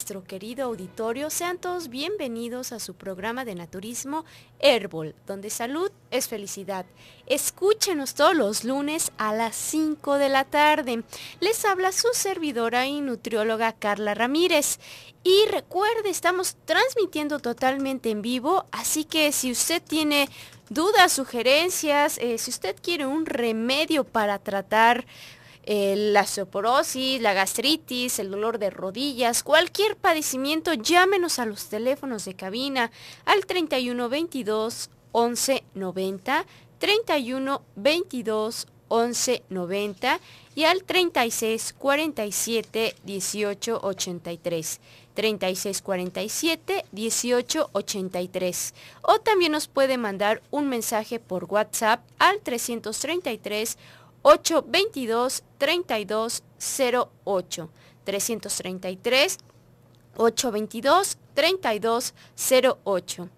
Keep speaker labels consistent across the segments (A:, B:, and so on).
A: nuestro querido auditorio, sean todos bienvenidos a su programa de naturismo Herbol, donde salud es felicidad. Escúchenos todos los lunes a las 5 de la tarde. Les habla su servidora y nutrióloga Carla Ramírez. Y recuerde, estamos transmitiendo totalmente en vivo, así que si usted tiene dudas, sugerencias, eh, si usted quiere un remedio para tratar la osteoporosis, la gastritis, el dolor de rodillas, cualquier padecimiento, llámenos a los teléfonos de cabina al 3122-1190, 3122-1190 y al 36 47 18 83. 3647 1883 o también nos puede mandar un mensaje por WhatsApp al 333 822 3208 333 822 3208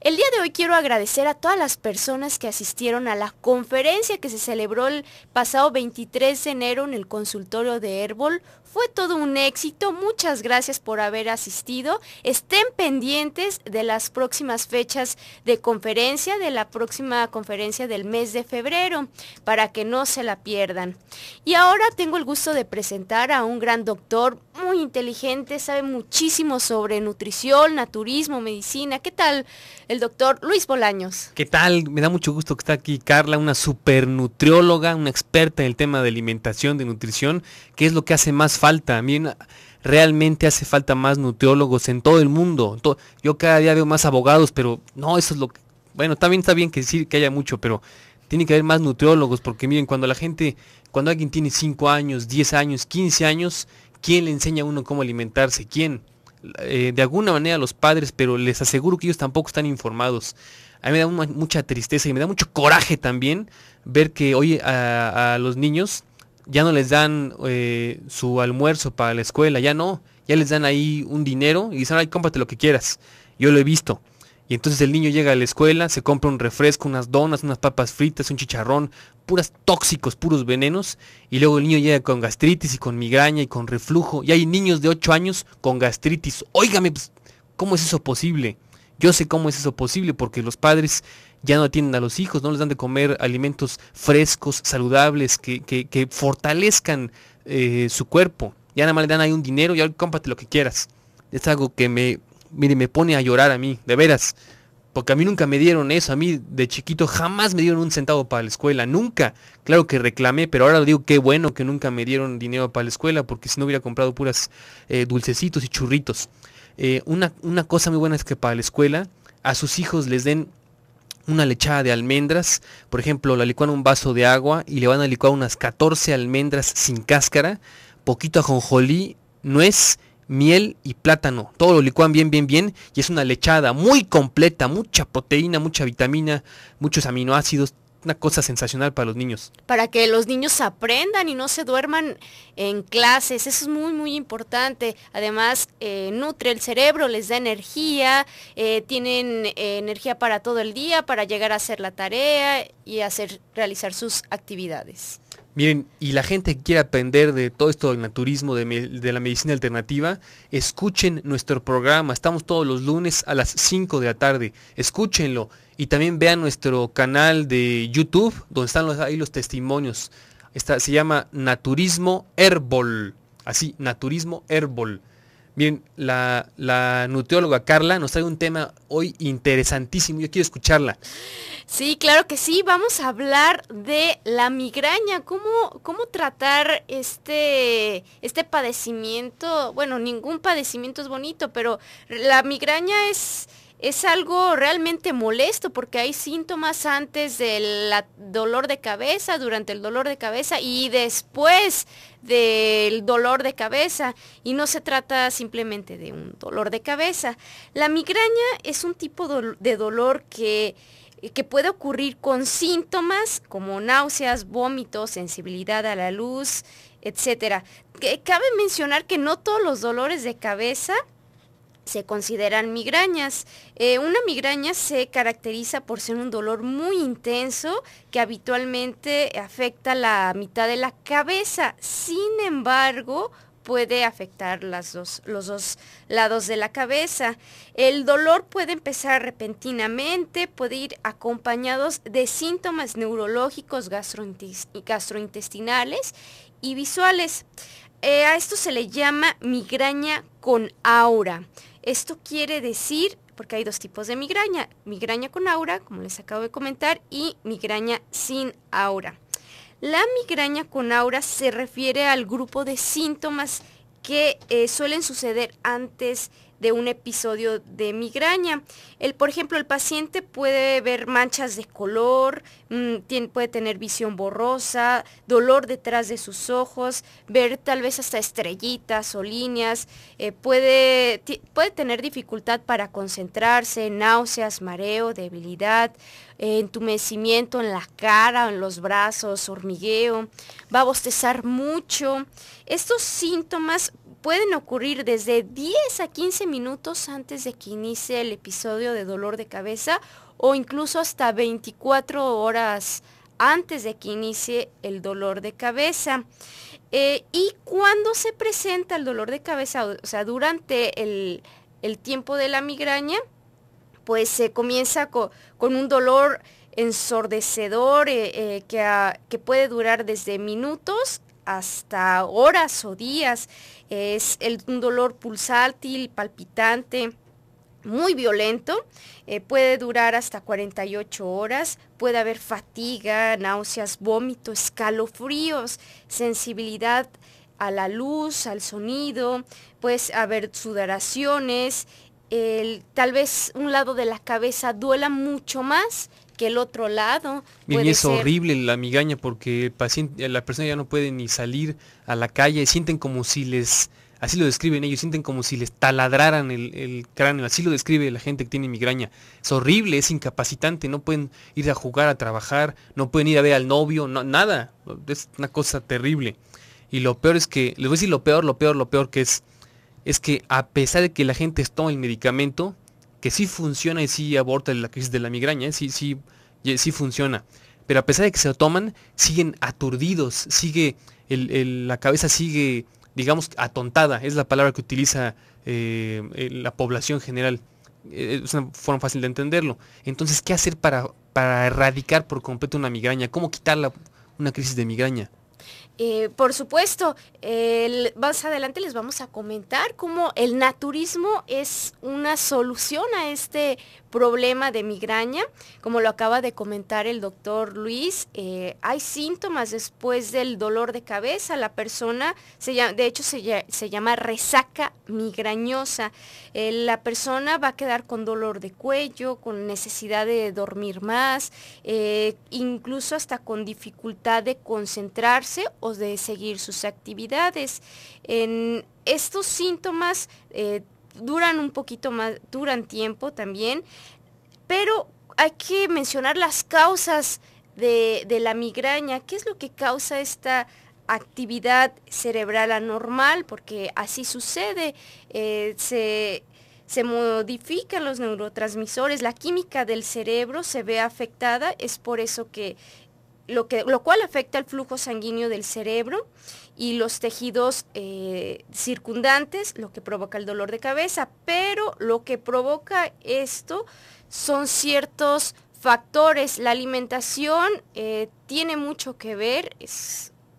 A: el día de hoy quiero agradecer a todas las personas que asistieron a la conferencia que se celebró el pasado 23 de enero en el consultorio de Herbol. Fue todo un éxito, muchas gracias por haber asistido. Estén pendientes de las próximas fechas de conferencia, de la próxima conferencia del mes de febrero, para que no se la pierdan. Y ahora tengo el gusto de presentar a un gran doctor, muy inteligente, sabe muchísimo sobre nutrición, naturismo, medicina. ¿Qué tal, el doctor Luis Bolaños.
B: ¿Qué tal? Me da mucho gusto que está aquí Carla, una supernutrióloga, una experta en el tema de alimentación, de nutrición, que es lo que hace más falta. A mí realmente hace falta más nutriólogos en todo el mundo. Yo cada día veo más abogados, pero no, eso es lo que... Bueno, también está bien que que haya mucho, pero tiene que haber más nutriólogos, porque miren, cuando la gente, cuando alguien tiene 5 años, 10 años, 15 años, ¿quién le enseña a uno cómo alimentarse? ¿Quién? Eh, de alguna manera los padres, pero les aseguro que ellos tampoco están informados. A mí me da mucha tristeza y me da mucho coraje también ver que hoy a, los niños ya no les dan eh, su almuerzo para la escuela, ya no, ya les dan ahí un dinero y dicen, ay, cómprate lo que quieras. Yo lo he visto. Y entonces el niño llega a la escuela, se compra un refresco, unas donas, unas papas fritas, un chicharrón, puras tóxicos, puros venenos. Y luego el niño llega con gastritis y con migraña y con reflujo. Y hay niños de 8 años con gastritis. Óigame, pues, ¿cómo es eso posible? Yo sé cómo es eso posible porque los padres ya no atienden a los hijos, no les dan de comer alimentos frescos, saludables, que, fortalezcan eh, su cuerpo. Ya nada más le dan ahí un dinero y ahora cómpate lo que quieras. Es algo que me mire, me pone a llorar a mí, de veras. Porque a mí nunca me dieron eso, a mí de chiquito jamás me dieron un centavo para la escuela, nunca. Claro que reclamé, pero ahora digo qué bueno que nunca me dieron dinero para la escuela, porque si no hubiera comprado puras eh, dulcecitos y churritos. Eh, una, una cosa muy buena es que para la escuela a sus hijos les den una lechada de almendras, por ejemplo, la licuan un vaso de agua y le van a licuar unas 14 almendras sin cáscara, poquito ajonjolí, nuez miel y plátano. Todo lo licuan bien, bien, bien. Y es una lechada muy completa, mucha proteína, mucha vitamina, muchos aminoácidos. Una cosa sensacional para los niños.
A: Para que los niños aprendan y no se duerman en clases. Eso es muy, muy importante. Además, eh, nutre el cerebro, les da energía, eh, tienen eh, energía para todo el día, para llegar a hacer la tarea y hacer, realizar sus actividades.
B: Miren, y la gente que quiere aprender de todo esto del naturismo, de, la medicina alternativa, escuchen nuestro programa. Estamos todos los lunes a las 5 de la tarde. Escúchenlo. Y también vean nuestro canal de YouTube, donde están los, ahí los testimonios. se llama Naturismo Herbol. Así, Naturismo Herbol. Bien, la, la, nutrióloga Carla nos trae un tema hoy interesantísimo. Yo quiero escucharla.
A: Sí, claro que sí. Vamos a hablar de la migraña. ¿Cómo, cómo tratar este, este padecimiento? Bueno, ningún padecimiento es bonito, pero la migraña es es algo realmente molesto porque hay síntomas antes del dolor de cabeza, durante el dolor de cabeza y después del dolor de cabeza. Y no se trata simplemente de un dolor de cabeza. La migraña es un tipo de dolor que que puede ocurrir con síntomas como náuseas, vómitos, sensibilidad a la luz, etcétera. Cabe mencionar que no todos los dolores de cabeza se consideran migrañas. Eh, una migraña se caracteriza por ser un dolor muy intenso que habitualmente afecta la mitad de la cabeza. Sin embargo, puede afectar las los dos lados de la cabeza. El dolor puede empezar repentinamente, puede ir acompañados de síntomas neurológicos gastrointestinales y visuales. Eh, a esto se le llama migraña con aura. Esto quiere decir, porque hay dos tipos de migraña, migraña con aura, como les acabo de comentar, y migraña sin aura. La migraña con aura se refiere al grupo de síntomas que eh, suelen suceder antes de de un episodio de migraña. El, por ejemplo, el paciente puede ver manchas de color, mm, puede tener visión borrosa, dolor detrás de sus ojos, ver tal vez hasta estrellitas o líneas, eh, puede, puede tener dificultad para concentrarse, náuseas, mareo, debilidad, eh, entumecimiento en la cara, en los brazos, hormigueo, va a bostezar mucho. Estos síntomas pueden ocurrir desde 10 a 15 minutos antes de que inicie el episodio de dolor de cabeza o incluso hasta 24 horas antes de que inicie el dolor de cabeza. Eh, y cuando se presenta el dolor de cabeza, o sea, durante el, tiempo de la migraña, pues se comienza con, un dolor ensordecedor eh, eh, que, que puede durar desde minutos hasta horas o días. Es un dolor pulsátil, palpitante, muy violento, eh, puede durar hasta 48 horas, puede haber fatiga, náuseas, vómitos, escalofríos, sensibilidad a la luz, al sonido, puede haber sudoraciones, tal vez un lado de la cabeza duela mucho más el otro lado. y es horrible
B: la migraña porque paciente, eh, la persona ya no puede ni salir a la calle, sienten como si les, así lo describen ellos, sienten como si les taladraran el, el, cráneo, así lo describe la gente que tiene migraña. Es horrible, es incapacitante, no pueden ir a jugar, a trabajar, no pueden ir a ver al novio, no, nada, es una cosa terrible. Y lo peor es que, les voy a decir lo peor, lo peor, lo peor que es, es que a pesar de que la gente toma el medicamento, que sí funciona y sí aborta la crisis de la migraña, ¿eh? sí, sí, funciona. Pero a pesar de que se lo toman, siguen aturdidos, sigue, la cabeza sigue, digamos, atontada, es la palabra que utiliza eh, eh, la población general. Es una forma fácil de entenderlo. Entonces, ¿qué hacer para, erradicar por completo una migraña? ¿Cómo quitarla una crisis de migraña?
A: Eh, por supuesto, más adelante les vamos a comentar cómo el naturismo es una solución a este problema de migraña. Como lo acaba de comentar el doctor Luis, eh, hay síntomas después del dolor de cabeza. La persona, se de hecho, se, llama resaca migrañosa. Eh, la persona va a quedar con dolor de cuello, con necesidad de dormir más, incluso hasta con dificultad de concentrarse o de seguir sus actividades. estos síntomas eh, duran un poquito más, duran tiempo también, pero hay que mencionar las causas de, la migraña. ¿Qué es lo que causa esta actividad cerebral anormal? Porque así sucede. Eh, se modifican los neurotransmisores, la química del cerebro se ve afectada, es por eso que lo, que, lo cual afecta al flujo sanguíneo del cerebro y los tejidos eh, circundantes, lo que provoca el dolor de cabeza. Pero lo que provoca esto son ciertos factores. La alimentación eh, tiene mucho que ver,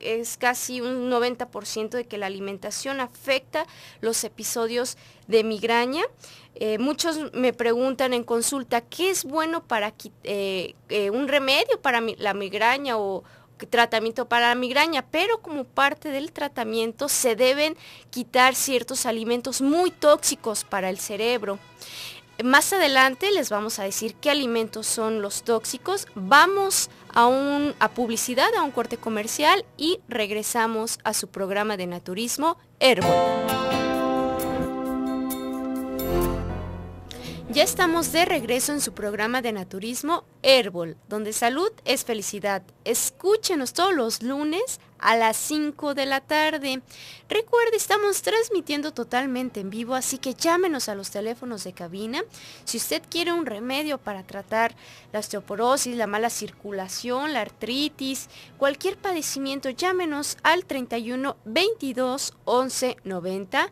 A: es casi un 90% de que la alimentación afecta los episodios de migraña. Eh, muchos me preguntan en consulta, ¿qué es bueno para eh, eh, un remedio para la migraña o tratamiento para la migraña? Pero como parte del tratamiento se deben quitar ciertos alimentos muy tóxicos para el cerebro. Más adelante les vamos a decir qué alimentos son los tóxicos. Vamos a a, un, a publicidad, a un corte comercial y regresamos a su programa de naturismo, Herbol. Ya estamos de regreso en su programa de naturismo Herbol, donde salud es felicidad. Escúchenos todos los lunes a las 5 de la tarde. Recuerde, estamos transmitiendo totalmente en vivo, así que llámenos a los teléfonos de cabina. Si usted quiere un remedio para tratar la osteoporosis, la mala circulación, la artritis, cualquier padecimiento, llámenos al 31 22 11 90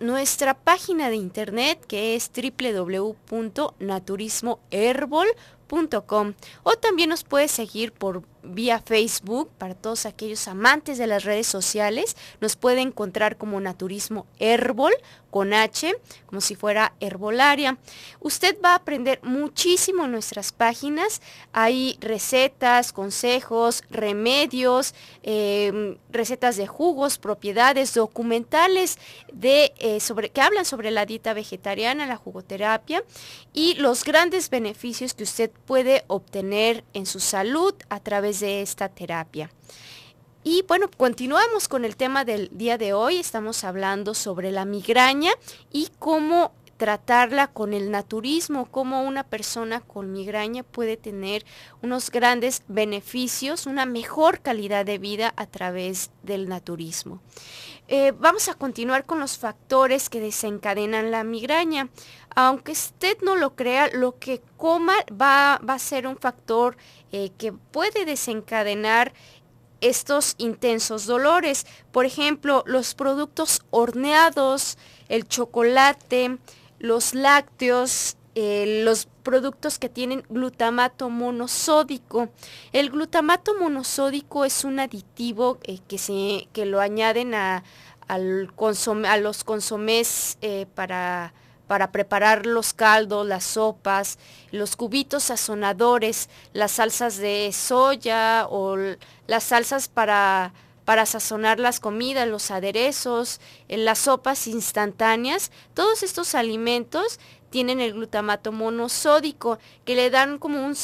A: nuestra página de internet que es www.naturismoherbol.com o también nos puedes seguir por vía Facebook para todos aquellos amantes de las redes sociales. Nos puede encontrar como Naturismo Herbol con H, como si fuera herbolaria. Usted va a aprender muchísimo en nuestras páginas. Hay recetas, consejos, remedios, em, recetas de jugos, propiedades, documentales de, eh, sobre, que hablan sobre la dieta vegetariana, la jugoterapia y los grandes beneficios que usted puede obtener en su salud a través de de esta terapia. Y bueno, continuamos con el tema del día de hoy. Estamos hablando sobre la migraña y cómo tratarla con el naturismo, como una persona con migraña puede tener unos grandes beneficios, una mejor calidad de vida a través del naturismo. Eh, vamos a continuar con los factores que desencadenan la migraña. Aunque usted no lo crea, lo que coma va, a ser un factor eh, que puede desencadenar estos intensos dolores. Por ejemplo, los productos horneados, el chocolate, los lácteos, eh, los productos que tienen glutamato monosódico. El glutamato monosódico es un aditivo eh, que, se, lo añaden a, al a los consomés eh, para, para preparar los caldos, las sopas, los cubitos sazonadores, las salsas de soya o las salsas para para sazonar las comidas, los aderezos, eh, las sopas instantáneas. Todos estos alimentos tienen el glutamato monosódico que le dan como un,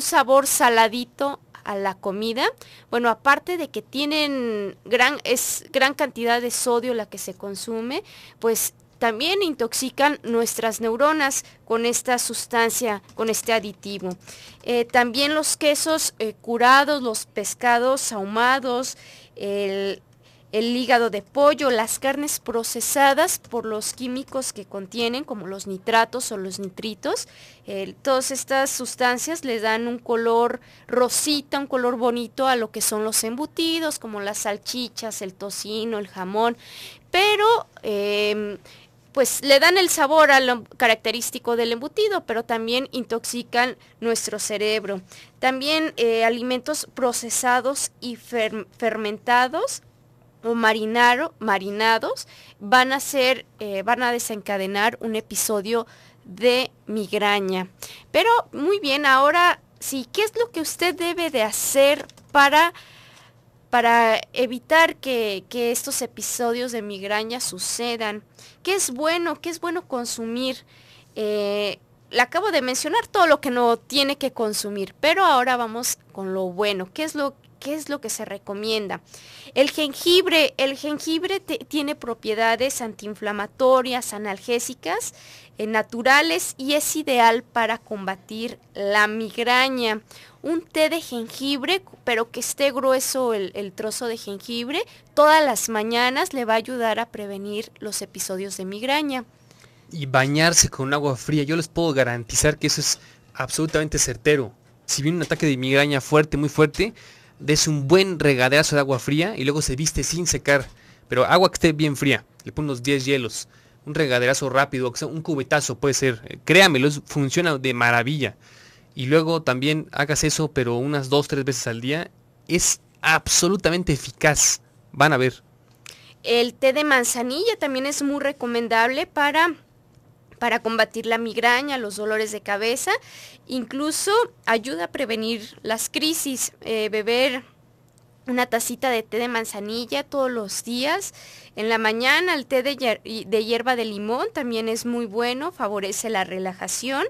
A: sabor saladito a la comida. Bueno, aparte de que tienen gran, es gran cantidad de sodio la que se consume, pues también intoxican nuestras neuronas con esta sustancia, con este aditivo. Eh, también los quesos eh, curados, los pescados ahumados, el, hígado de pollo, las carnes procesadas por los químicos que contienen, como los nitratos o los nitritos. Eh, todas estas sustancias le dan un color rosita, un color bonito a lo que son los embutidos, como las salchichas, el tocino, el jamón. Pero em, pues le dan el sabor a lo em, característico del embutido, pero también intoxican nuestro cerebro. También eh, alimentos procesados y fermentados o marinados van a, ser, eh, van a desencadenar un episodio de migraña. Pero muy bien, ahora sí, ¿qué es lo que usted debe de hacer para para evitar que, estos episodios de migraña sucedan. ¿Qué es bueno? ¿Qué es bueno consumir? Eh, le acabo de mencionar todo lo que no tiene que consumir, pero ahora vamos con lo bueno. ¿Qué es lo ¿Qué es lo que se recomienda? El jengibre, el jengibre tiene propiedades antiinflamatorias, analgésicas, eh, naturales y es ideal para combatir la migraña. Un té de jengibre, pero que esté grueso el, el trozo de jengibre, todas las mañanas le va a ayudar a prevenir los episodios de migraña.
B: Y bañarse con agua fría, yo les puedo garantizar que eso es absolutamente certero. Si viene un ataque de migraña fuerte, muy fuerte, des un buen regaderazo de agua fría y luego se viste sin secar. Pero agua que esté bien fría, le pone unos 10 hielos, un regaderazo rápido, un cubetazo puede ser. Eh, créamelo, funciona de maravilla. Y luego también hagas eso, pero unas dos, tres veces al día. Es absolutamente eficaz. Van a ver.
A: El té de manzanilla también es muy recomendable para para combatir la migraña, los dolores de cabeza, incluso ayuda a prevenir las crisis, eh, beber una tacita de té de manzanilla todos los días. En la mañana el té de, hierba de limón también es muy bueno, favorece la relajación.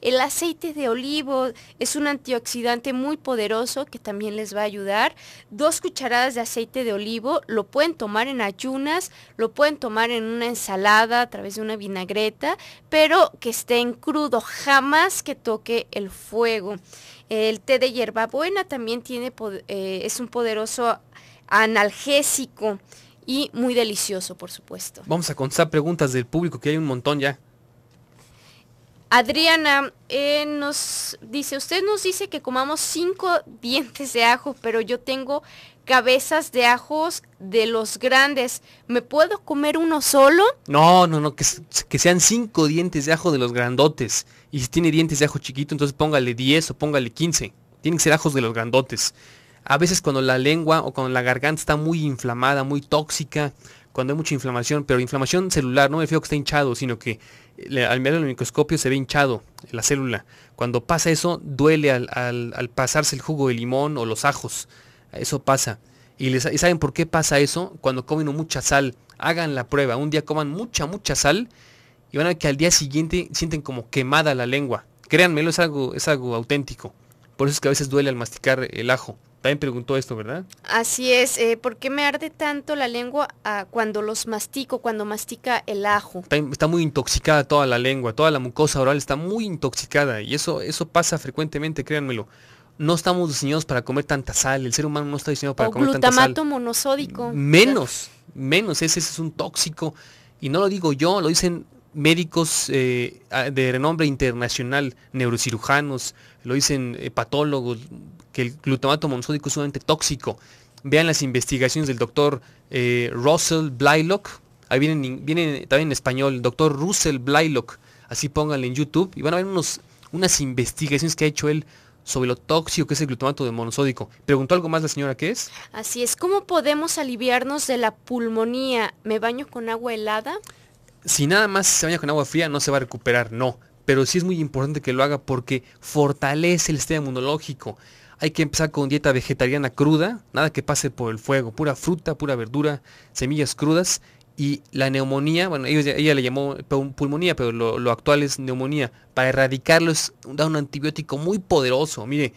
A: El aceite de olivo es un antioxidante muy poderoso que también les va a ayudar. Dos cucharadas de aceite de olivo lo pueden tomar en ayunas, lo pueden tomar en una ensalada a través de una vinagreta, pero que esté en crudo, jamás que toque el fuego. El té de hierbabuena también tiene, eh, es un poderoso analgésico y muy delicioso, por supuesto.
B: Vamos a contestar preguntas del público, que hay un montón ya.
A: Adriana eh, nos dice, usted nos dice que comamos cinco dientes de ajo, pero yo tengo cabezas de ajos de los grandes. ¿Me puedo comer uno solo?
B: No, no, no, que, sean cinco dientes de ajo de los grandotes. Y si tiene dientes de ajo chiquito, entonces póngale 10 o póngale 15. Tienen que ser ajos de los grandotes. A veces cuando la lengua o cuando la garganta está muy inflamada, muy tóxica, cuando hay mucha inflamación, pero inflamación celular, no me fío que está hinchado, sino que eh, al mirar el microscopio se ve hinchado la célula. Cuando pasa eso, duele al, al pasarse el jugo de limón o los ajos. Eso pasa. Y, les, saben por qué pasa eso cuando comen mucha sal. Hagan la prueba. Un día coman mucha, mucha sal y van a ver que al día siguiente sienten como quemada la lengua. Créanmelo, es algo, es algo auténtico. Por eso es que a veces duele al masticar el ajo. También preguntó esto, ¿verdad?
A: Así es. Eh, ¿Por qué me arde tanto la lengua ah, cuando los mastico, cuando mastica el ajo?
B: Está, muy intoxicada toda la lengua, toda la mucosa oral está muy intoxicada y eso, eso pasa frecuentemente, créanmelo no estamos diseñados para comer tanta sal, el ser humano no está diseñado para comer tanta sal. glutamato
A: monosódico. Menos,
B: menos, ese, es un tóxico. Y no lo digo yo, lo dicen médicos eh, de renombre internacional, neurocirujanos, lo dicen eh, patólogos, que el glutamato monosódico es sumamente tóxico. Vean las investigaciones del doctor eh, Russell Blylock, ahí vienen, vienen también en español, doctor Russell Blylock, así pónganle en YouTube y van a ver unos, unas investigaciones que ha hecho él sobre lo tóxico que es el glutamato de monosódico. Preguntó algo más la señora, ¿qué es?
A: Así es, ¿cómo podemos aliviarnos de la pulmonía? ¿Me baño con agua helada?
B: Si nada más se baña con agua fría no se va a recuperar, no. Pero sí es muy importante que lo haga porque fortalece el sistema inmunológico. Hay que empezar con dieta vegetariana cruda, nada que pase por el fuego, pura fruta, pura verdura, semillas crudas y la neumonía, bueno, ella, le llamó pulmonía, pero lo, actual es neumonía. Para erradicarlo es da un antibiótico muy poderoso. Mire,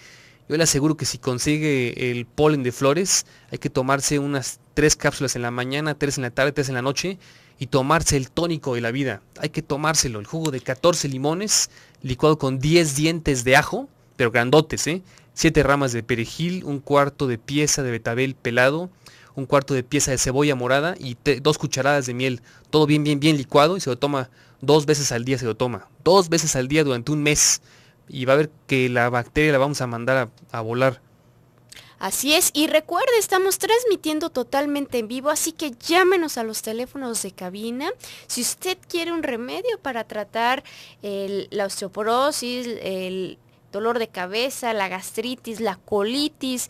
B: yo le aseguro que si consigue el polen de flores, hay que tomarse unas tres cápsulas en la mañana, tres en la tarde, tres en la noche y tomarse el tónico de la vida. Hay que tomárselo, el jugo de 14 limones licuado con 10 dientes de ajo, pero grandotes, ¿eh? 7 ramas de perejil, un cuarto de pieza de betabel pelado, un cuarto de pieza de cebolla morada y dos cucharadas de miel. Todo bien, bien, bien licuado y se lo toma dos veces al día, se lo toma. Dos veces al día durante un mes. Y va a ver que la bacteria la vamos a mandar a, volar.
A: Así es, y recuerde, estamos transmitiendo totalmente en vivo, así que llámenos a los teléfonos de cabina. Si usted quiere un remedio para tratar la osteoporosis, el dolor de cabeza, la gastritis, la colitis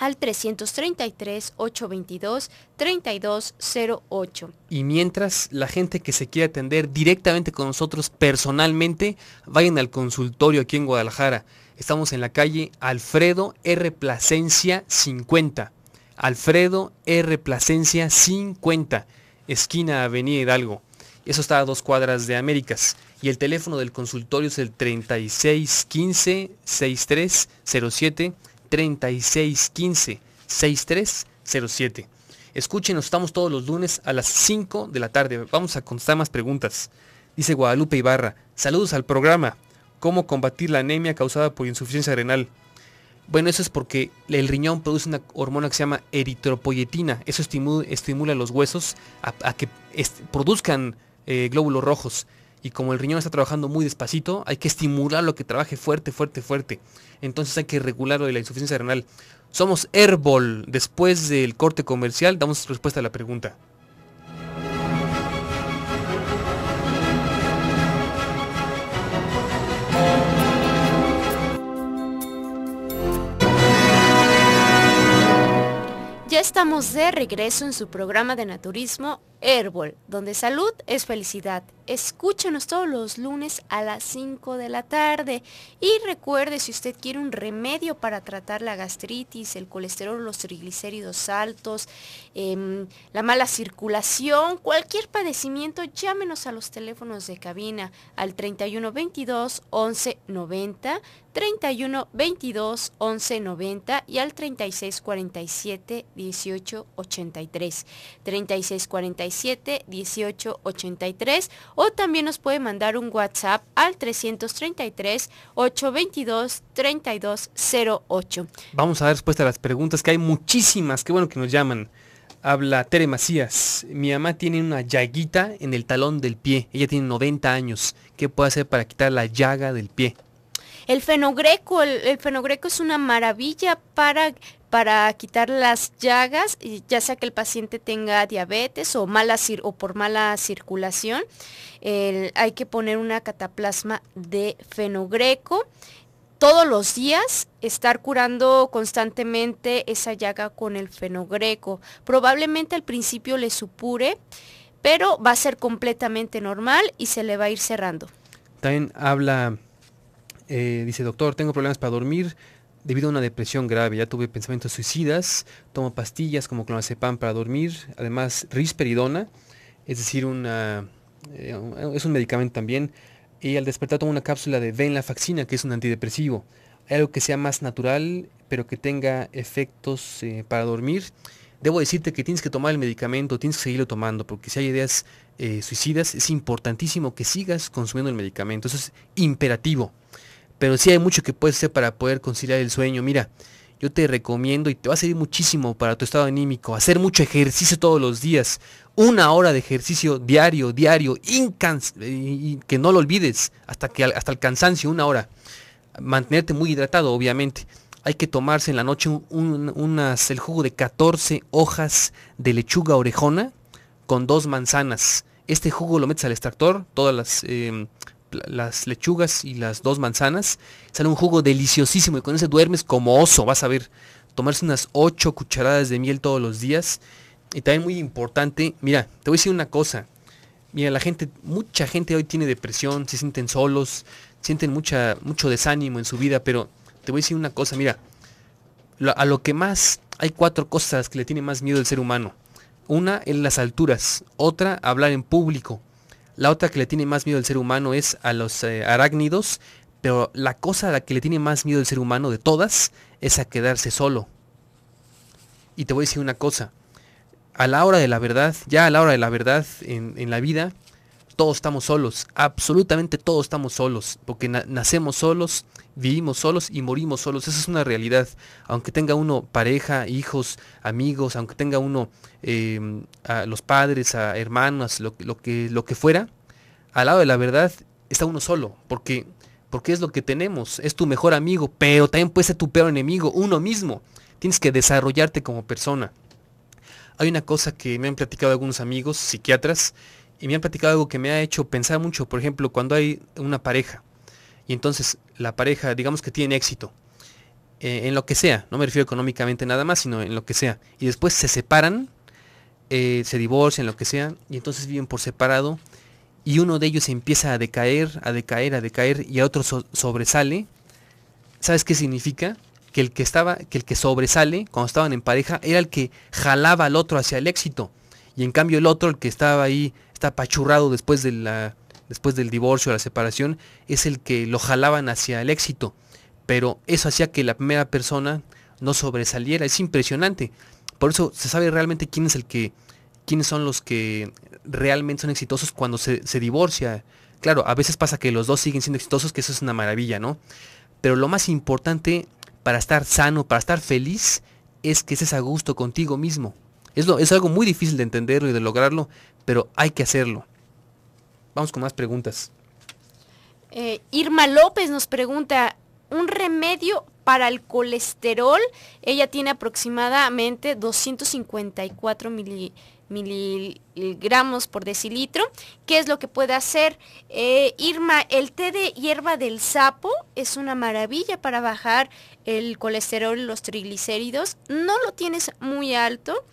A: al 333-822-3208.
B: Y mientras la gente que se quiere atender directamente con nosotros personalmente, vayan al consultorio aquí en Guadalajara. Estamos en la calle Alfredo R. Plasencia 50. Alfredo R. Plasencia 50, esquina Avenida Hidalgo. Eso está a dos cuadras de Américas. Y el teléfono del consultorio es el 3615 6307 3615 6307. nos estamos todos los lunes a las 5 de la tarde. Vamos a contestar más preguntas. Dice Guadalupe Ibarra, saludos al programa. ¿Cómo combatir la anemia causada por insuficiencia renal? Bueno, eso es porque el riñón produce una hormona que se llama eritropoyetina. Eso estimula, los huesos a, que produzcan eh, glóbulos rojos. Y como el riñón está trabajando muy despacito, hay que estimularlo que trabaje fuerte, fuerte, fuerte. Entonces hay que regularlo de la insuficiencia renal. Somos Herbol. Después del corte comercial damos respuesta a la pregunta.
A: Ya estamos de regreso en su programa de naturismo Hérbol, donde salud es felicidad. Escúchenos todos los lunes a las 5 de la tarde. Y recuerde, si usted quiere un remedio para tratar la gastritis, el colesterol, los triglicéridos altos, em, la mala circulación, cualquier padecimiento, llámenos a los teléfonos de cabina al 3122 1190, 3122 1190 y al 3647 1883. 3647 7 18 83 o también nos puede mandar un WhatsApp al 333 822 3208.
B: Vamos a dar respuesta a las preguntas que hay muchísimas, qué bueno que nos llaman. Habla Tere Macías. Mi mamá tiene una llaguita en el talón del pie. Ella tiene 90 años. ¿Qué puede hacer para quitar la llaga del pie?
A: El fenogreco, el, fenogreco es una maravilla para para quitar las llagas, ya sea que el paciente tenga diabetes o, por mala circulación. hay que poner una cataplasma de fenogreco todos los días estar curando constantemente esa llaga con el fenogreco. Probablemente al principio le supure, pero va a ser completamente normal y se le va a ir cerrando.
B: También habla, eh, dice doctor, tengo problemas para dormir, debido a una depresión grave. Ya tuve pensamientos suicidas, tomo pastillas como clonazepam para dormir, además risperidona, es decir, eh, es un medicamento también. Y al despertar tomo una cápsula de venlafaxina, que es un antidepresivo. algo que sea más natural, pero que tenga efectos eh, para dormir. Debo decirte que tienes que tomar el medicamento, tienes que seguirlo tomando, porque si hay ideas eh, suicidas, es importantísimo que sigas consumiendo el medicamento. Eso es imperativo. Pero sí hay mucho que puedes hacer para poder conciliar el sueño. Mira, yo te recomiendo y te va a servir muchísimo para tu estado anímico. Hacer mucho ejercicio todos los días. Una hora de ejercicio diario, diario, eh, y que no lo olvides hasta, que, hasta el cansancio, una hora. Mantenerte muy hidratado, obviamente. Hay que tomarse en la noche un, el jugo de 14 hojas de lechuga orejona con dos manzanas. Este jugo lo metes al extractor, todas las em, las lechugas y las dos manzanas, sale un jugo deliciosísimo y con ese duermes como oso, vas a ver, tomarse unas 8 cucharadas de miel todos los días. Y también muy importante, mira, te voy a decir una cosa. Mira, la gente, mucha gente hoy tiene depresión, se sienten solos, sienten mucha, mucho desánimo en su vida, pero te voy a decir una cosa, mira, a lo que más hay cuatro cosas que le tiene más miedo el ser humano. Una en las alturas, otra hablar en público, la otra que le tiene más miedo al ser humano es a los eh, arácnidos, pero la cosa a la que le tiene más miedo el ser humano de todas es a quedarse solo. Y te voy a decir una cosa, a la hora de la verdad, ya a la hora de la verdad en, en la vida, todos estamos solos, absolutamente todos estamos solos, porque nacemos solos, vivimos solos y morimos solos, esa es una realidad. Aunque tenga uno pareja, hijos, amigos, aunque tenga uno em, a los padres, a hermanos, lo, que, lo que fuera, al lado de la verdad está uno solo, porque, porque es lo que tenemos, es tu mejor amigo, pero también puede ser tu peor enemigo, uno mismo. Tienes que desarrollarte como persona. Hay una cosa que me han platicado algunos amigos, psiquiatras, y me han platicado algo que me ha hecho pensar mucho. Por ejemplo, cuando hay una pareja y entonces la pareja, digamos que tiene éxito eh, en lo que sea, no me refiero económicamente nada más, sino en lo que sea, y después se separan, eh, se divorcian, lo que sea, y entonces viven por separado y uno de ellos empieza a decaer, a decaer, a decaer y a otro sobresale. ¿Sabes qué significa? Que el que estaba, que el que sobresale cuando estaban en pareja era el que jalaba al otro hacia el éxito. Y en cambio el otro, el que estaba ahí está apachurrado después, de la, después del divorcio, la separación, es el que lo jalaban hacia el éxito. Pero eso hacía que la primera persona no sobresaliera. Es impresionante. Por eso se sabe realmente quién es el que, quiénes son los que realmente son exitosos cuando se, divorcia. Claro, a veces pasa que los dos siguen siendo exitosos, que eso es una maravilla, ¿no? Pero lo más importante para estar sano, para estar feliz, es que estés a gusto contigo mismo. Es, es algo muy difícil de entenderlo y de lograrlo, pero hay que hacerlo. Vamos con más preguntas.
A: Eh, Irma López nos pregunta, ¿un remedio para el colesterol? Ella tiene aproximadamente 254 miligramos por decilitro. ¿Qué es lo que puede hacer? Eh, Irma, el té de hierba del sapo es una maravilla para bajar el colesterol y los triglicéridos. No lo tienes muy alto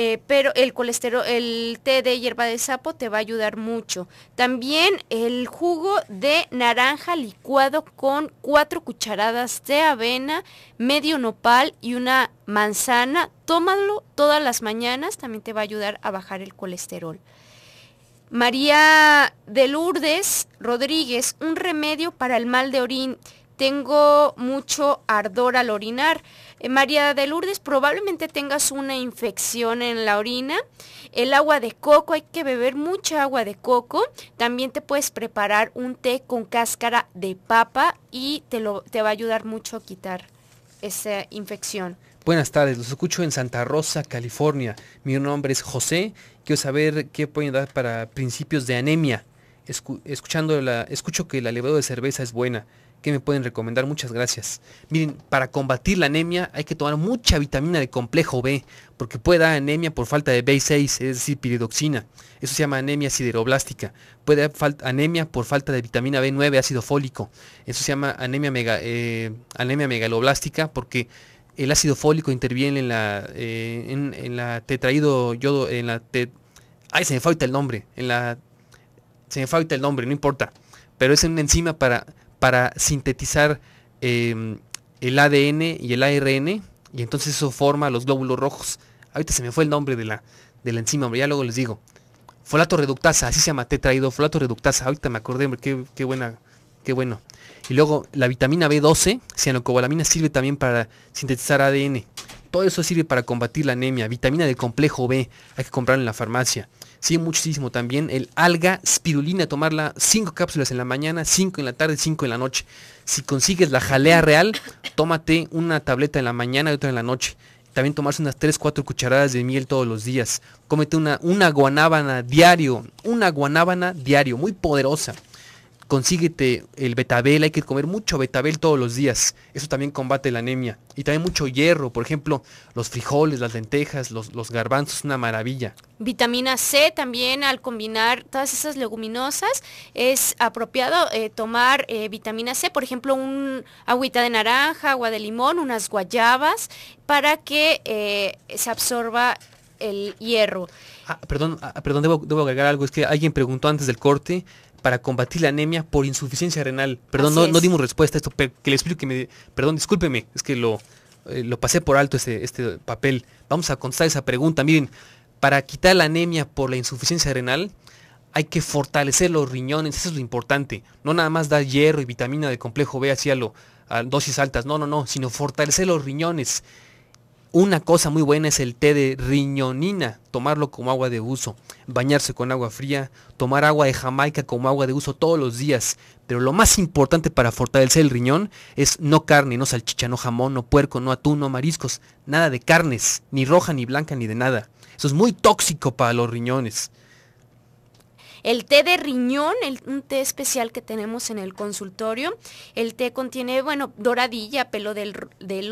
A: eh, pero el colesterol, el té de hierba de sapo te va a ayudar mucho. También el jugo de naranja licuado con cuatro cucharadas de avena, medio nopal y una manzana. Tómalo todas las mañanas, también te va a ayudar a bajar el colesterol. María de Lourdes Rodríguez, un remedio para el mal de orín. Tengo mucho ardor al orinar. Eh, María de Lourdes, probablemente tengas una infección en la orina. El agua de coco, hay que beber mucha agua de coco. También te puedes preparar un té con cáscara de papa y te, lo, te va a ayudar mucho a quitar esa infección.
B: Buenas tardes, los escucho en Santa Rosa, California. Mi nombre es José. Quiero saber qué pueden dar para principios de anemia. escuchando la, escucho que la levadura de cerveza es buena. ¿Qué me pueden recomendar? Muchas gracias. Miren, para combatir la anemia hay que tomar mucha vitamina de complejo B, porque puede dar anemia por falta de B6, es decir, piridoxina. Eso se llama anemia sideroblástica. Puede dar anemia por falta de vitamina B9, ácido fólico. Eso se llama anemia, mega, eh, anemia megaloblástica, porque el ácido fólico interviene en la, eh, en, la tetraído yodo, en la... ay, se me falta el nombre, en la... Se me falta el nombre, no importa. Pero es una enzima para para sintetizar em, el ADN y el ARN y entonces eso forma los glóbulos rojos. Ahorita se me fue el nombre de la, de la enzima, ya luego les digo. Folato reductasa, así se llama, traído, folato reductasa. Ahorita me acordé, qué, qué, buena, qué bueno. Y luego la vitamina B12, cianocobalamina, sirve también para sintetizar ADN. Todo eso sirve para combatir la anemia. Vitamina del complejo B, hay que comprarla en la farmacia. Sí, muchísimo también. El alga spirulina, tomarla 5 cápsulas en la mañana, 5 en la tarde, 5 en la noche. Si consigues la jalea real, tómate una tableta en la mañana y otra en la noche. También tomarse unas 3, 4 cucharadas de miel todos los días. Cómete una, una guanábana diario, una guanábana diario, muy poderosa consíguete el betabel, hay que comer mucho betabel todos los días, eso también combate la anemia. Y también mucho hierro, por ejemplo, los frijoles, las lentejas, los, garbanzos, una maravilla.
A: Vitamina C también al combinar todas esas leguminosas es apropiado eh, tomar eh, vitamina C, por ejemplo, un agüita de naranja, agua de limón, unas guayabas, para que eh, se absorba el hierro.
B: Ah, perdón, ah, debo, agregar algo, es que alguien preguntó antes del corte para combatir la anemia por insuficiencia renal. Perdón, no, dimos respuesta a esto, que le que Me, perdón, discúlpeme, es que lo, eh, lo pasé por alto este, papel. Vamos a contestar esa pregunta. Miren, para quitar la anemia por la insuficiencia renal, hay que fortalecer los riñones, eso es lo importante. No nada más dar hierro y vitamina de complejo B hacia lo, a dosis altas, no, no, no, sino fortalecer los riñones. Una cosa muy buena es el té de riñonina, tomarlo como agua de uso, bañarse con agua fría, tomar agua de Jamaica como agua de uso todos los días. Pero lo más importante para fortalecer el riñón es no carne, no salchicha, no jamón, no puerco, no atún, no mariscos, nada de carnes, ni roja, ni blanca, ni de nada. Eso es muy tóxico para los riñones
A: el té de riñón, un té especial que tenemos en el consultorio. El té contiene, bueno, doradilla, pelo del, de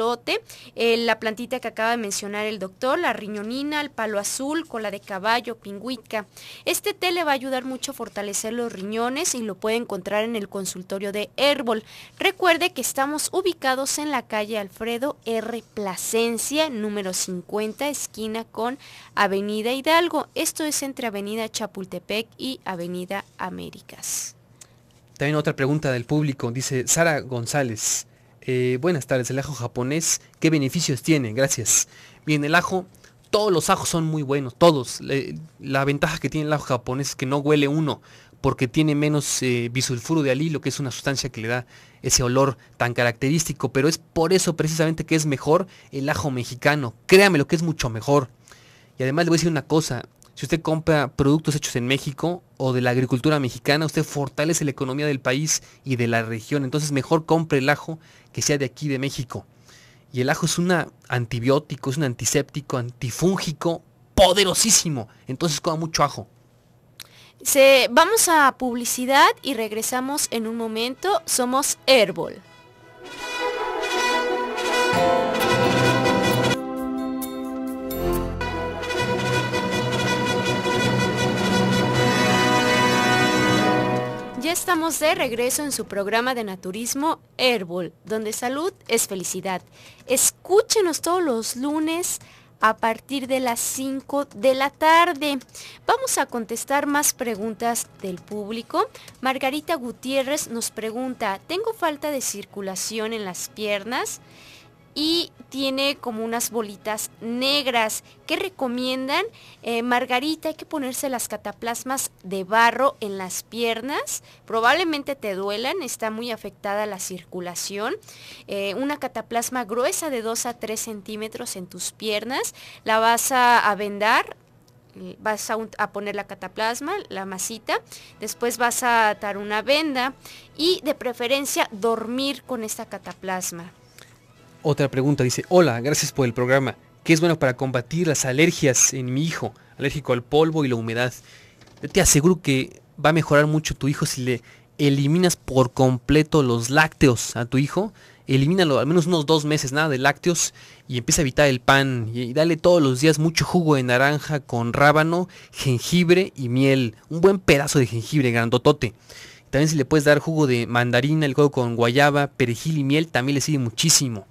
A: eh, la plantita que acaba de mencionar el doctor, la riñonina, el palo azul, cola de caballo, pingüica. Este té le va a ayudar mucho a fortalecer los riñones y lo puede encontrar en el consultorio de Herbol. Recuerde que estamos ubicados en la calle Alfredo R. Plasencia, número 50, esquina con Avenida Hidalgo. Esto es entre Avenida Chapultepec y Avenida Américas.
B: También otra pregunta del público, dice Sara González. Eh, buenas tardes, el ajo japonés, ¿qué beneficios tiene? Gracias. Bien, el ajo, todos los ajos son muy buenos, todos. la ventaja que tiene el ajo japonés es que no huele uno, porque tiene menos eh, bisulfuro de alilo, que es una sustancia que le da ese olor tan característico, pero es por eso precisamente que es mejor el ajo mexicano. Créame lo que es mucho mejor. Y además le voy a decir una cosa, si usted compra productos hechos en México o de la agricultura mexicana, usted fortalece la economía del país y de la región. Entonces mejor compre el ajo que sea de aquí, de México. Y el ajo es un antibiótico, es un antiséptico, antifúngico, poderosísimo. Entonces coma mucho ajo.
A: Se, vamos a publicidad y regresamos en un momento. Somos Herbol. Ya estamos de regreso en su programa de naturismo Herbol, donde salud es felicidad. Escúchenos todos los lunes a partir de las 5 de la tarde. Vamos a contestar más preguntas del público. Margarita Gutiérrez nos pregunta, ¿tengo falta de circulación en las piernas? y tiene como unas bolitas negras. ¿Qué recomiendan? Eh, Margarita, hay que ponerse las cataplasmas de barro en las piernas. Probablemente te duelan, está muy afectada la circulación. Eh, una cataplasma gruesa de 2 a 3 centímetros en tus piernas. La vas a, vendar vas a, a, poner la cataplasma, la masita, después vas a atar una venda y de preferencia dormir con esta cataplasma.
B: Otra pregunta dice, hola, gracias por el programa. ¿Qué es bueno para combatir las alergias en mi hijo? Alérgico al polvo y la humedad. te aseguro que va a mejorar mucho tu hijo si le eliminas por completo los lácteos a tu hijo. Elimínalo al menos unos dos meses, nada de lácteos, y empieza a evitar el pan. Y, dale todos los días mucho jugo de naranja con rábano, jengibre y miel. Un buen pedazo de jengibre grandotote. También si le puedes dar jugo de mandarina, el jugo con guayaba, perejil y miel, también le sirve muchísimo.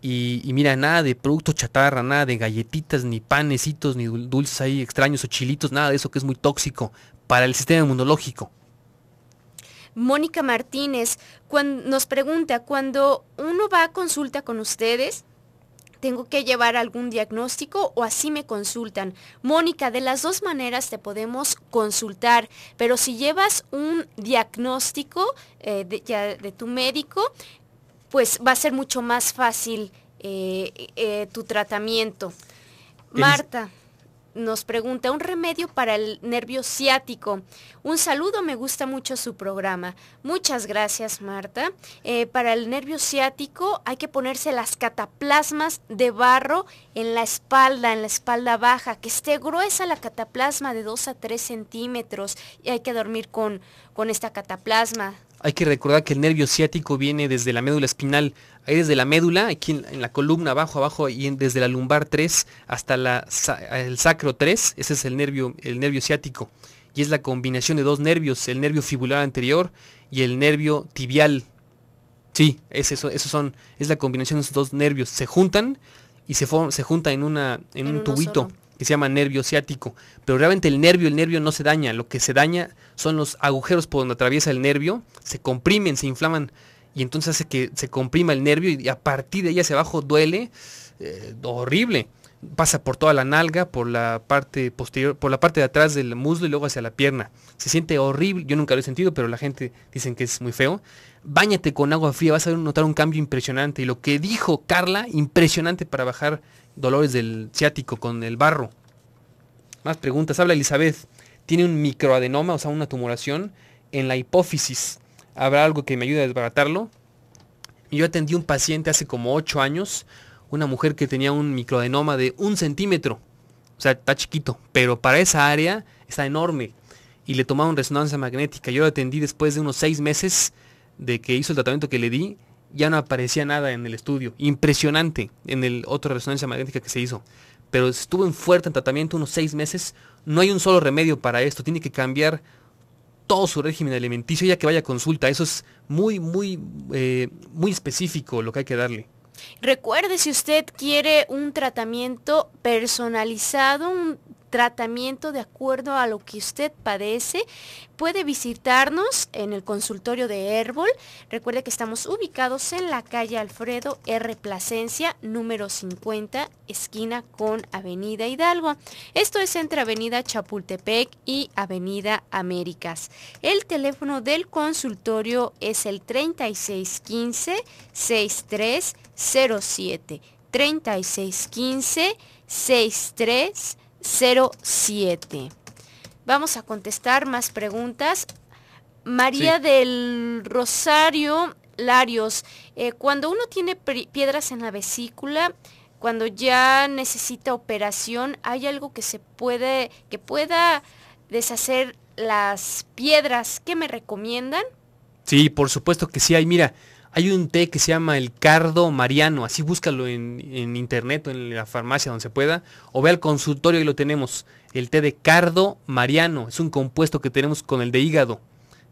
B: Y, mira, nada de productos chatarra, nada de galletitas, ni panecitos, ni dulces ahí extraños o chilitos, nada de eso que es muy tóxico para el sistema inmunológico.
A: Mónica Martínez nos pregunta, cuando uno va a consulta con ustedes, ¿tengo que llevar algún diagnóstico o así me consultan? Mónica, de las dos maneras te podemos consultar, pero si llevas un diagnóstico eh, ya de tu médico, pues va a ser mucho más fácil eh, eh, tu tratamiento.
B: Marta
A: nos pregunta, un remedio para el nervio ciático. Un saludo, me gusta mucho su programa. Muchas gracias, Marta. Eh, para el nervio ciático hay que ponerse las cataplasmas de barro en la espalda, en la espalda baja, que esté gruesa la cataplasma de 2 a 3 centímetros y hay que dormir con, con esta cataplasma
B: hay que recordar que el nervio ciático viene desde la médula espinal, ahí desde la médula, aquí en, la columna abajo, abajo, y desde la lumbar 3 hasta el sacro 3, ese es el nervio, el nervio ciático. Y es la combinación de dos nervios, el nervio fibular anterior y el nervio tibial. Sí, es eso, son, es la combinación de esos dos nervios. Se juntan y se, se juntan en, una, en, un tubito que se llama nervio ciático. Pero realmente el nervio, el nervio no se daña. Lo que se daña son los agujeros por donde atraviesa el nervio. Se comprimen, se inflaman. Y entonces hace que se comprima el nervio y a partir de ahí hacia abajo duele eh, horrible pasa por toda la nalga, por la parte posterior, por la parte de atrás del muslo y luego hacia la pierna. Se siente horrible, yo nunca lo he sentido, pero la gente dicen que es muy feo. Báñate con agua fría, vas a notar un cambio impresionante. Y lo que dijo Carla, impresionante para bajar dolores del ciático con el barro. Más preguntas. Habla Elizabeth. Tiene un microadenoma, o sea, una tumoración en la hipófisis. ¿Habrá algo que me ayude a desbaratarlo? Yo atendí un paciente hace como 8 años una mujer que tenía un microadenoma de un centímetro. O sea, está chiquito, pero para esa área está enorme. Y le tomaron resonancia magnética. Yo la atendí después de unos seis meses de que hizo el tratamiento que le di. Ya no aparecía nada en el estudio. Impresionante en el otro resonancia magnética que se hizo. Pero estuvo en fuerte tratamiento unos seis meses. No hay un solo remedio para esto. Tiene que cambiar todo su régimen alimenticio ya que vaya a consulta. Eso es muy, muy, eh, muy específico lo que hay que darle.
A: Recuerde si usted quiere un tratamiento personalizado, un tratamiento de acuerdo a lo que usted padece, puede visitarnos en el consultorio de Herbol. Recuerde que estamos ubicados en la calle Alfredo R. Plasencia, número 50, esquina con Avenida Hidalgo. Esto es entre Avenida Chapultepec y Avenida Américas. El teléfono del consultorio es el 3615 63 07 3615 6307. Vamos a contestar más preguntas. María del Rosario Larios, eh, cuando uno tiene piedras en la vesícula, cuando ya necesita operación, ¿hay algo que se puede, que pueda deshacer las piedras? ¿Qué me recomiendan?
B: Sí, por supuesto que sí hay. Mira, hay un té que se llama el cardo mariano, así búscalo en, internet o en la farmacia donde se pueda, o ve al consultorio y lo tenemos. El té de cardo mariano es un compuesto que tenemos con el de hígado.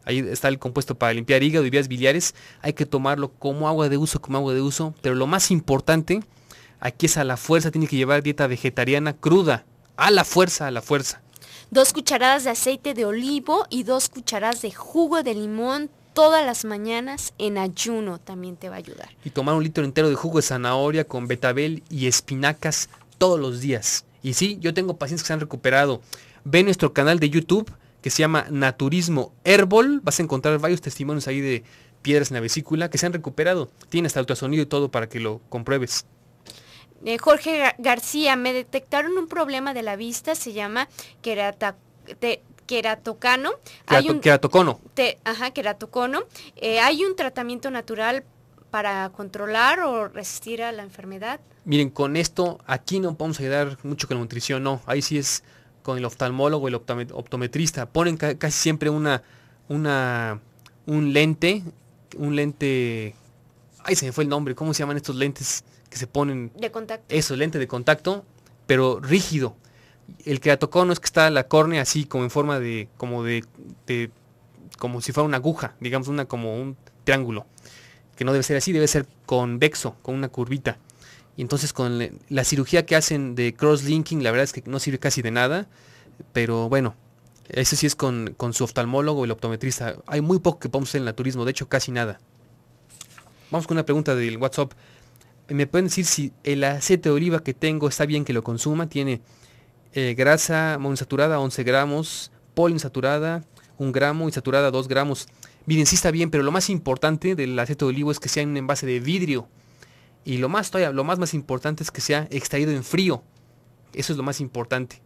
B: Ahí está el compuesto para limpiar hígado y vías biliares. Hay que tomarlo como agua de uso, como agua de uso. Pero lo más importante, aquí es a la fuerza, tiene que llevar dieta vegetariana cruda. A la fuerza, a la fuerza
A: dos cucharadas de aceite de olivo y dos cucharadas de jugo de limón todas las mañanas en ayuno también te va a ayudar.
B: Y tomar un litro entero de jugo de zanahoria con betabel y espinacas todos los días. Y sí, yo tengo pacientes que se han recuperado. Ve nuestro canal de YouTube que se llama Naturismo Herbol. Vas a encontrar varios testimonios ahí de piedras en la vesícula que se han recuperado. Tiene hasta ultrasonido y todo para que lo compruebes.
A: Eh, Jorge García, me detectaron un problema de la vista, se llama querata, queratocano. Hay un, queratocono. ajá, queratocono. Eh, ¿Hay un tratamiento natural para controlar o resistir a la enfermedad?
B: Miren, con esto aquí no podemos ayudar mucho con la nutrición, no. Ahí sí es con el oftalmólogo, el optometrista. Ponen casi siempre una, una, un lente, un lente... Ay, se me fue el nombre. ¿Cómo se llaman estos lentes que se ponen? De contacto. Eso, lente de contacto, pero rígido. El queratocono es que está la córnea así, como en forma de, como de, como si fuera una aguja, digamos una como un triángulo, que no debe ser así, debe ser convexo, con una curvita. Y entonces con la cirugía que hacen de cross-linking, la verdad es que no sirve casi de nada, pero bueno, eso sí es con, con su oftalmólogo y el optometrista. Hay muy poco que podemos hacer en el naturismo, de hecho casi nada. Vamos con una pregunta del WhatsApp. ¿Me pueden decir si el aceite de oliva que tengo está bien que lo consuma? Tiene eh, grasa monosaturada 11 gramos, poliinsaturada 1 gramo, insaturada 2 gramos. Miren, sí está bien, pero lo más importante del aceite de olivo es que sea en un envase de vidrio. Y lo más todavía, lo más, más importante es que sea extraído en frío. Eso es lo más importante.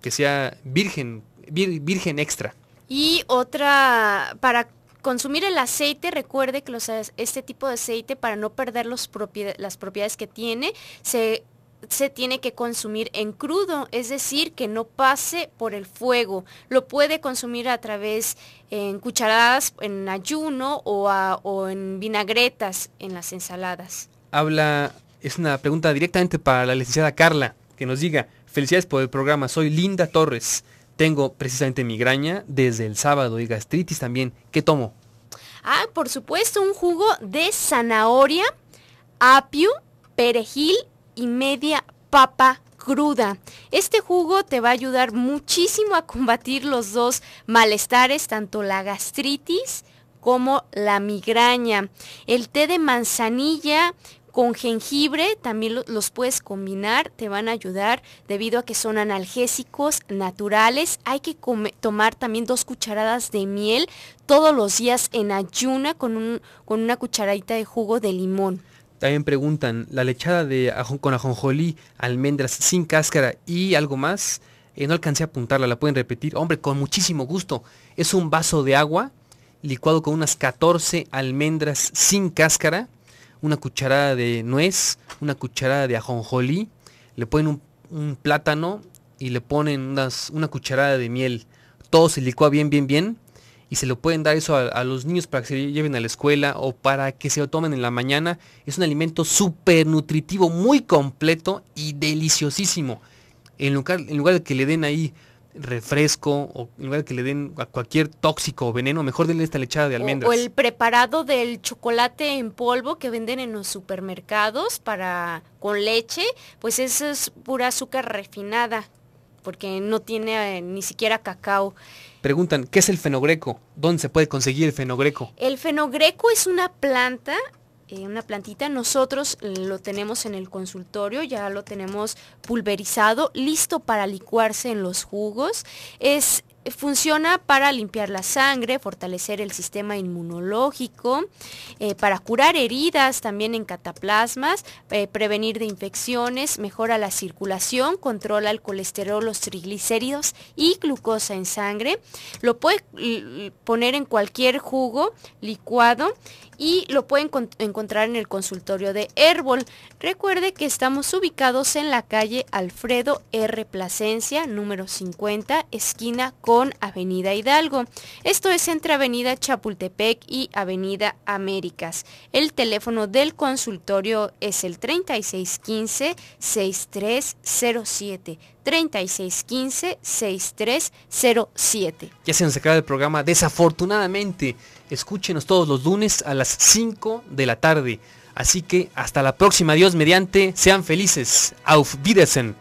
B: Que sea virgen, virgen extra.
A: Y otra, para consumir el aceite, recuerde que los, este tipo de aceite, para no perder los las propiedades que tiene, se se tiene que consumir en crudo, es decir, que no pase por el fuego. Lo puede consumir a través en cucharadas, en ayuno o, en vinagretas en las ensaladas.
B: Habla, es una pregunta directamente para la licenciada Carla, que nos diga, felicidades por el programa, soy Linda Torres, tengo precisamente migraña desde el sábado y gastritis también, ¿qué tomo?
A: Ah, por supuesto, un jugo de zanahoria, apio, perejil y media papa cruda. Este jugo te va a ayudar muchísimo a combatir los dos malestares, tanto la gastritis como la migraña. El té de manzanilla con jengibre también los puedes combinar, te van a ayudar debido a que son analgésicos naturales. Hay que tomar también dos cucharadas de miel todos los días en ayuna con, un, con una cucharadita de jugo de limón.
B: También preguntan, ¿la lechada de con ajonjolí, almendras sin cáscara y algo más? Eh, no alcancé a apuntarla, la pueden repetir. Hombre, con muchísimo gusto. Es un vaso de agua licuado con unas 14 almendras sin cáscara, una cucharada de nuez, una cucharada de ajonjolí, le ponen un, plátano y le ponen una cucharada de miel. Todo se licúa bien, bien, bien y se lo pueden dar eso a, los niños para que se lleven a la escuela o para que se lo tomen en la mañana. Es un alimento súper nutritivo, muy completo y deliciosísimo. En lugar, en lugar de que le den ahí refresco o en lugar de que le den a cualquier tóxico o veneno, mejor denle esta lechada de almendras. O, el
A: preparado del chocolate en polvo que venden en los supermercados para con leche, pues eso es pura azúcar refinada, porque no tiene eh, ni siquiera cacao.
B: Preguntan, ¿qué es el fenogreco? ¿Dónde se puede conseguir el fenogreco?
A: El fenogreco es una planta eh, una plantita. Nosotros lo tenemos en el consultorio, ya lo tenemos pulverizado, listo para licuarse en los jugos. Es funciona para limpiar la sangre, fortalecer el sistema inmunológico, eh, para curar heridas también en cataplasmas, eh, prevenir de infecciones, mejora la circulación, controla el colesterol, los triglicéridos y glucosa en sangre. Lo puede poner en cualquier jugo licuado y lo pueden encontrar en el consultorio de Erbol. Recuerde que estamos ubicados en la calle Alfredo R. Plasencia, número 50, esquina con Avenida Hidalgo. Esto es entre Avenida Chapultepec y Avenida Américas. El teléfono del consultorio es el 3615-6307. 3615-6307.
B: Ya se nos acaba el programa, desafortunadamente. Escúchenos todos los lunes a las 5 de la tarde. Así que hasta la próxima, Dios mediante, sean felices. Auf Wiedersehen.